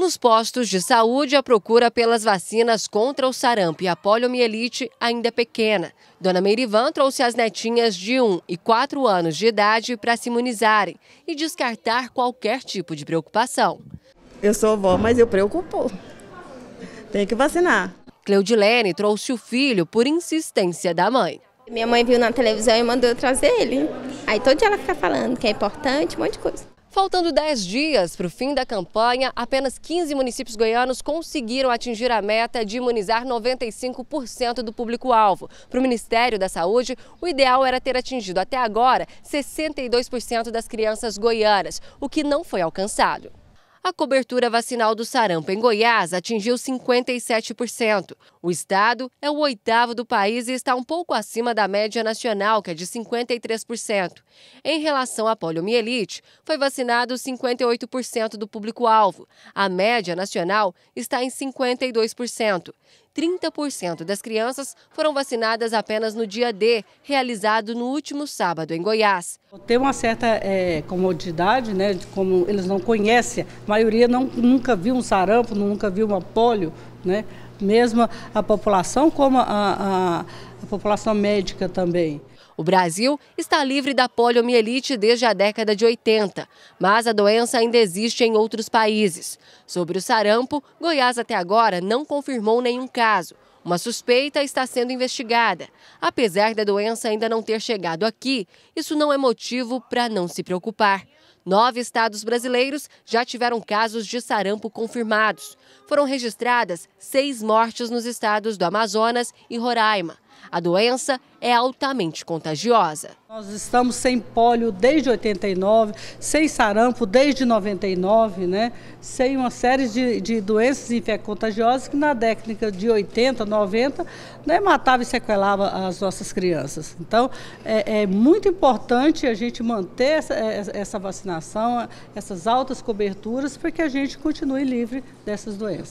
Nos postos de saúde, a procura pelas vacinas contra o sarampo e a poliomielite ainda é pequena. Dona Meirivan trouxe as netinhas de 1 e 4 anos de idade para se imunizarem e descartar qualquer tipo de preocupação. Eu sou vó, mas eu preocupo. Tem que vacinar. Cleudilene trouxe o filho por insistência da mãe. Minha mãe viu na televisão e mandou eu trazer ele. Aí todo dia ela fica falando que é importante, um monte de coisa. Faltando 10 dias para o fim da campanha, apenas 15 municípios goianos conseguiram atingir a meta de imunizar 95% do público-alvo. Para o Ministério da Saúde, o ideal era ter atingido até agora 62% das crianças goianas, o que não foi alcançado a cobertura vacinal do sarampo em Goiás atingiu 57%. O estado é o oitavo do país e está um pouco acima da média nacional, que é de 53%. Em relação à poliomielite, foi vacinado 58% do público-alvo. A média nacional está em 52%. 30% das crianças foram vacinadas apenas no dia D, realizado no último sábado em Goiás. Tem uma certa é, comodidade, né? Como eles não conhecem, a maioria não, nunca viu um sarampo, nunca viu uma polio, né? mesmo a população como a, a, a população médica também. O Brasil está livre da poliomielite desde a década de 80, mas a doença ainda existe em outros países. Sobre o sarampo, Goiás até agora não confirmou nenhum caso. Uma suspeita está sendo investigada. Apesar da doença ainda não ter chegado aqui, isso não é motivo para não se preocupar. Nove estados brasileiros já tiveram casos de sarampo confirmados. Foram registradas seis mortes nos estados do Amazonas e Roraima. A doença é altamente contagiosa. Nós estamos sem pólio desde 89, sem sarampo desde 99, né? sem uma série de, de doenças contagiosas que na década de 80, 90, né, matava e sequelava as nossas crianças. Então, é, é muito importante a gente manter essa, é, essa vacinação, essas altas coberturas, para que a gente continue livre dessas doenças.